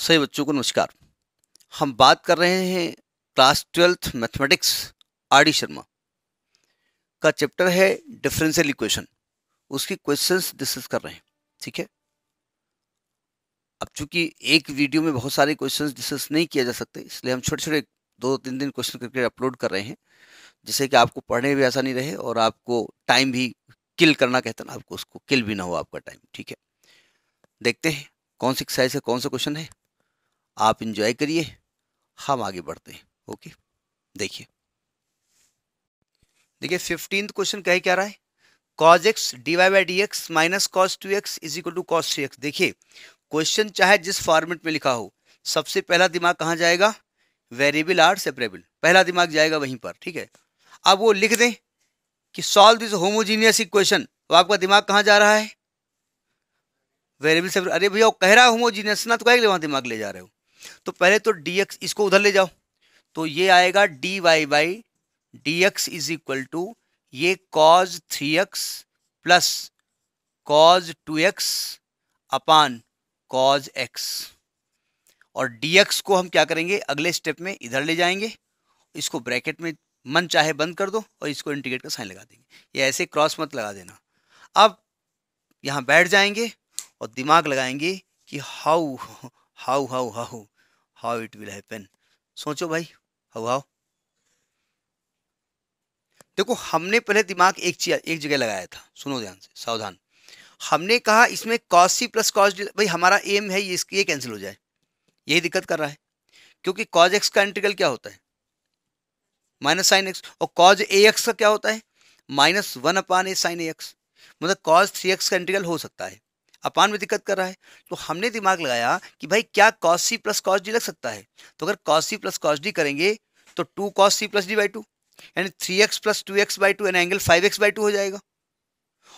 सही बच्चों को नमस्कार हम बात कर रहे हैं class twelfth mathematics R D Sharma का चैप्टर है डिफरेंशियल इक्वेशन उसकी क्वेश्चंस डिस्कस कर रहे हैं ठीक है अब चूंकि एक वीडियो में बहुत सारे क्वेश्चंस डिस्कस नहीं किया जा सकते इसलिए हम छोटे छोटे दो तीन दिन क्वेश्चन करके अपलोड कर रहे हैं जिससे कि आपको पढ़ने भी आसानी रहे और आपको टाइम भी किल करना कहते ना आपको उसको किल भी ना हो आपका टाइम ठीक है देखते हैं कौन सी एक्सरसाइज है कौन सा क्वेश्चन है आप इंजॉय करिए हम आगे बढ़ते हैं ओके देखिए देखिए फिफ्टींथ क्वेश्चन कहे क्या रहा है cos x d y by d x minus cos two x is equal to cos three x देखिए क्वेश्चन चाहे जिस फॉर्मेट में लिखा हो सबसे पहला दिमाग कहाँ जाएगा वेरिएबल आर सेपरेबल पहला दिमाग जाएगा वहीं पर ठीक है अब वो लिख दें कि सॉल्व दिस होमोजीनियस इक्वेशन तो आपका दिमाग कहाँ जा रहा है वेरिएबल सेपरेबल अरे भैया वो कह रहा है होमोजीनियस ना तो कहेगा वहाँ दिमाग ले जा रहे हो तो पहले तो डी एक्स इसको उधर ले जाओ तो ये आएगा d y by d x is equal to ये cos three x plus cos two x upon cos x और डी एक्स को हम क्या करेंगे अगले स्टेप में इधर ले जाएंगे इसको ब्रैकेट में मन चाहे बंद कर दो और इसको इंटीग्रेट का साइन लगा देंगे ये ऐसे क्रॉस मत लगा देना अब यहाँ बैठ जाएंगे और दिमाग लगाएंगे कि how how how how how it will happen सोचो भाई हाउ हाउ देखो हमने पहले दिमाग एक चीज एक जगह लगाया था सुनो ध्यान से सावधान हमने कहा इसमें cos C plus cos D भाई हमारा एम है ये इसकी ये कैंसिल हो जाए यही दिक्कत कर रहा है क्योंकि कॉज एक्स का इंटीग्रल क्या होता है माइनस साइन एक्स और कॉज ए एक्स का क्या होता है minus one upon a sine a x मतलब कॉज थ्री एक्स का इंटीग्रल हो सकता है अपान में दिक्कत कर रहा है तो हमने दिमाग लगाया कि भाई क्या cos C plus cos D लग सकता है तो अगर cos C plus cos D करेंगे तो two cos C plus D by two यानी three x plus two x by two यानी angle five x by two हो जाएगा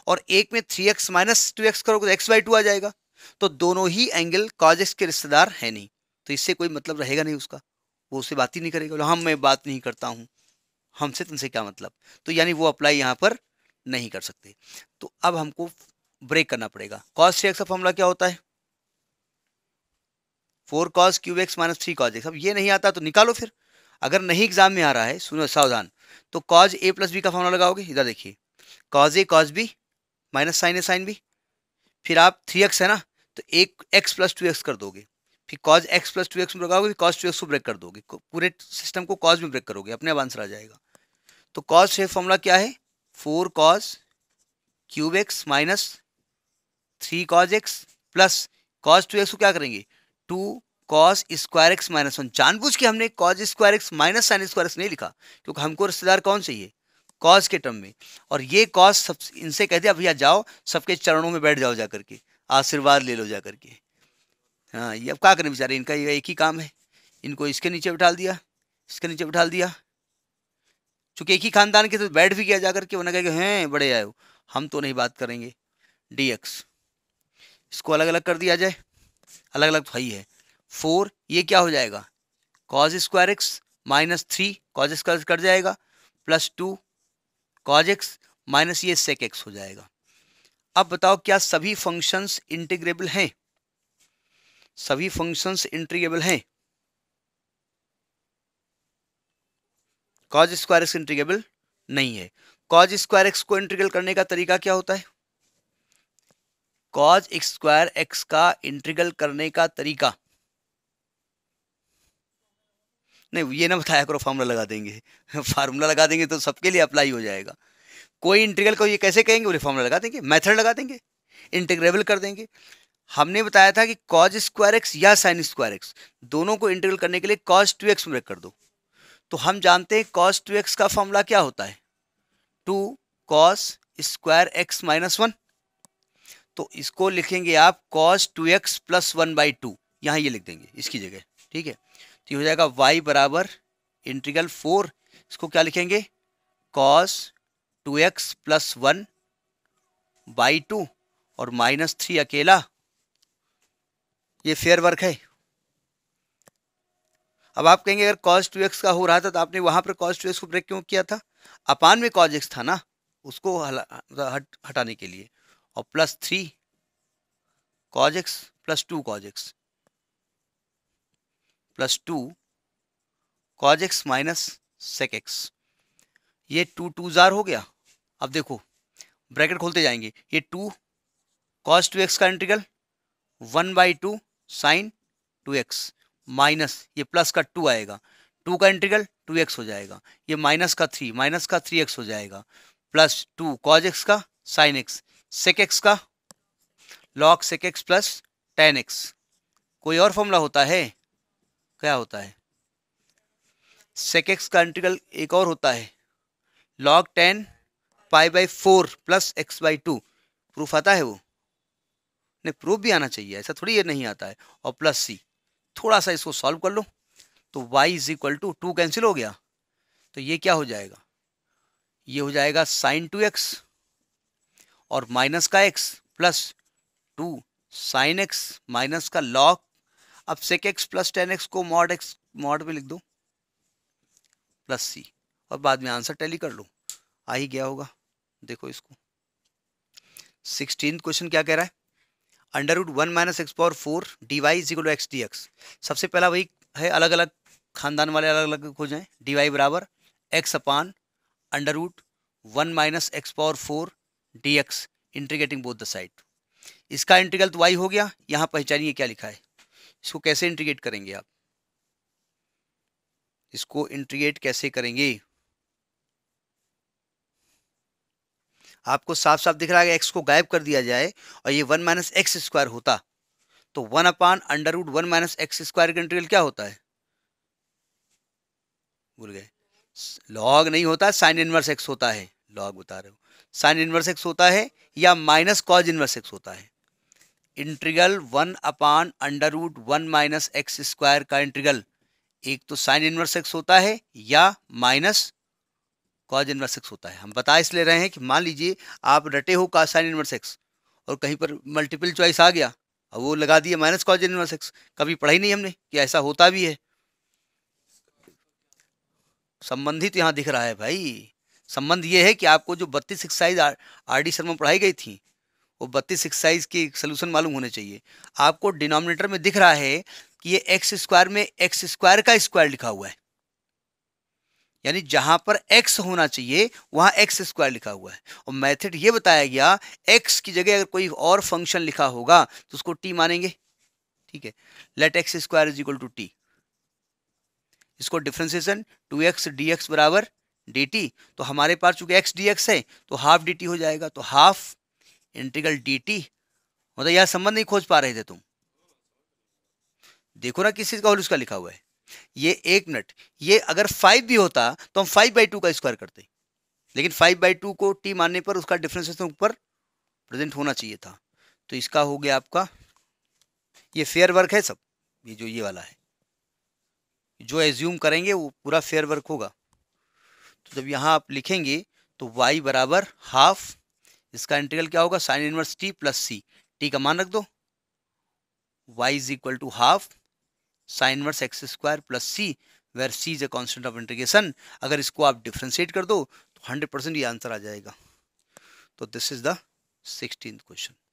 और एक में three x minus two x करोगे तो एक्स बाई टू आ जाएगा तो दोनों ही एंगल कॉज एक्स के रिश्तेदार है नहीं तो इससे कोई मतलब रहेगा नहीं उसका वो उससे बात ही नहीं करेगा हम हाँ, मैं बात नहीं करता हूँ हमसे तुमसे क्या मतलब तो यानी वो अप्लाई यहाँ पर नहीं कर सकते तो अब हमको ब्रेक करना पड़ेगा कॉस थ्री एक्स का फॉर्मूला क्या होता है four cos cube x minus three cos x अब ये नहीं आता तो निकालो फिर अगर नहीं एग्जाम में आ रहा है सुनो सावधान तो कॉज ए प्लस बी का फॉर्मूला लगाओगे इधर देखिए cos A cos B minus sine A sine B फिर आप थ्री एक्स है ना तो एक एक्स प्लस टू एक्स कर दोगे फिर cos x plus two x में लगाओगे फिर कॉज टू एक्स को ब्रेक कर दोगे पूरे सिस्टम को कॉज में ब्रेक करोगे अपने आप आंसर आ जाएगा तो कॉज से फॉर्मूला क्या है four cos cube x minus three cos x plus cos two x को क्या करेंगे two cos square x minus one जानबूझ के हमने cos square x minus sine square x नहीं लिखा क्योंकि हमको रिश्तेदार कौन चाहिए कॉज के टर्म में और ये कॉज सब इनसे कहते दिया भैया जाओ सबके चरणों में बैठ जाओ जाकर के आशीर्वाद ले लो जाकर के हाँ ये अब क्या करें बेचारे इनका ये एक ही काम है इनको इसके नीचे बिठा दिया इसके नीचे बिठा दिया चूँकि एक ही खानदान के तो बैठ भी गया जाकर के उन्होंने कहा कि हैं बड़े आए हो हम तो नहीं बात करेंगे डी एक्स इसको अलग अलग कर दिया जाए अलग अलग तो है फोर ये क्या हो जाएगा cos square x minus three cos square cut जाएगा plus two cos x minus ये सेक एक्स हो जाएगा अब बताओ क्या सभी फंक्शंस इंटीग्रेबल हैं सभी फंक्शंस इंटीग्रेबल हैं कॉज स्क्वायर एक्स इंटीग्रेबल नहीं है कॉज स्क्वायर एक्स को इंटीग्रेबल करने का तरीका क्या होता है कॉज स्क्वायर एक्स का इंटीग्रल करने का तरीका नहीं ये ना बताया करो फार्मूला लगा देंगे फार्मूला लगा देंगे तो सबके लिए अप्लाई हो जाएगा कोई इंटीग्रल को ये कैसे कहेंगे बोले फार्मूला लगा देंगे मेथड लगा देंगे इंटीग्रेबल कर देंगे हमने बताया था कि कॉज स्क्वायर एक्स या साइन स्क्वायर एक्स दोनों को इंटीग्रल करने के लिए कॉज टू एक्स में ब्रेक कर दो तो हम जानते हैं कॉज टू एक्स का फॉर्मूला क्या होता है two cos square x minus one तो इसको लिखेंगे आप cos two x plus one by two यहाँ ये लिख देंगे इसकी जगह ठीक है तो ये हो जाएगा वाई बराबर इंटीग्रल फोर इसको क्या लिखेंगे cos two x plus one by two और माइनस थ्री अकेला ये फेयर वर्क है अब आप कहेंगे अगर कॉस टू एक्स का हो रहा था तो आपने वहाँ पर कॉस टू एक्स को ब्रेक क्यों किया था अपान में कॉज एक्स था ना उसको मतलब हटाने के लिए और plus three cos x plus two cos x plus two cos x minus sec x ये टू टू जार हो गया अब देखो ब्रैकेट खोलते जाएंगे ये टू कॉज टू एक्स का integral one by two sine two x minus ये प्लस का टू आएगा टू का इंटीग्रल टू एक्स हो जाएगा ये माइनस का थ्री माइनस का थ्री एक्स हो जाएगा प्लस टू कॉज एक्स का साइन एक्स सेक एक्स का log sec x plus tan x कोई और फॉर्मूला होता है क्या होता है सेक एक्स का इंटीग्रल एक और होता है log tan pi by four plus x by two proof आता है वो नहीं प्रूफ भी आना चाहिए ऐसा थोड़ी ये नहीं आता है और प्लस सी थोड़ा सा इसको सॉल्व कर लो तो y is equal to two cancel हो गया तो ये क्या हो जाएगा ये हो जाएगा साइन टू एक्स और माइनस का x plus two sine x minus का लॉग अब sec x plus tan x को मॉड एक्स मॉड में लिख दो प्लस सी और बाद में आंसर टैली कर लो आ ही गया होगा देखो इसको सिक्सटीन क्वेश्चन क्या कह रहा है under root one minus x power four d y is equal x d x सबसे पहला वही है अलग अलग खानदान वाले अलग अलग हो जाएं डी वाई बराबर x upon under root one minus x power four d x integrating both the side इसका इंटीग्रल तो वाई हो गया यहाँ पहचानिए क्या लिखा है इसको कैसे इंट्रीगेट करेंगे आप इसको इंट्रीगेट कैसे करेंगे आपको साफ साफ दिख रहा है एक्स को गायब कर दिया जाए और ये वन माइनस एक्स स्क्वायर होता तो one upon under root one minus x square का इंटीग्रल क्या होता है भूल गए लॉग नहीं होता साइन इनवर्स एक्स होता है लॉग बता रहे हो साइन इनवर्स एक्स होता है या माइनस कॉज इनवर्स एक्स होता है integral one upon under root one minus x square का इंट्रीगल एक तो साइन इनवर्स एक्स होता है या माइनस कॉज इनवर्स एक्स होता है हम बता इसलिए रहे हैं कि मान लीजिए आप रटे हो का साइन इनवर्स एक्स और कहीं पर मल्टीपल चॉइस आ गया और वो लगा दिया माइनस कॉज इनवर्स एक्स कभी पढ़ा ही नहीं हमने कि ऐसा होता भी है संबंधित यहाँ दिख रहा है भाई संबंध ये है कि आपको जो बत्तीस एक्साइज आर डी शर्मा पढ़ाई गई थी वो बत्तीस एक्साइज की सोल्यूशन मालूम होने चाहिए आपको डिनोमिनेटर में दिख रहा है कि ये एक्स स्क्वायर में एक्स स्क्वायर का स्क्वायर लिखा हुआ है यानी जहां पर x होना चाहिए वहां एक्स स्क्वायर लिखा हुआ है और मेथड ये बताया गया x की जगह अगर कोई और फंक्शन लिखा होगा तो उसको t मानेंगे ठीक है let x square is equal to t इसको differentiation two x d x बराबर डी तो हमारे पास चूंकि एक्स डी एक्स है तो हाफ डी टी हो जाएगा तो हाफ इंटीग्रल डी टी मतलब यह संबंध नहीं खोज पा रहे थे तुम देखो ना किस चीज का उसका लिखा हुआ है ये एक मिनट ये अगर फाइव भी होता तो हम फाइव बाई टू का स्क्वायर करते लेकिन फाइव बाई टू को टी मानने पर उसका डिफ्रेंसिएशन ऊपर प्रेजेंट होना चाहिए था तो इसका हो गया आपका ये फेयर वर्क है सब ये जो ये वाला है जो एज्यूम करेंगे वो पूरा फेयर वर्क होगा जब यहाँ आप लिखेंगे तो वाई बराबर हाफ इसका इंटीग्रल क्या होगा sine inverse t plus c t का मान रख दो y is equal to half sine inverse x square plus c where c is a constant of integration अगर इसको आप डिफ्रेंशिएट कर दो तो हंड्रेड परसेंट ये आंसर आ जाएगा तो this is the sixteen question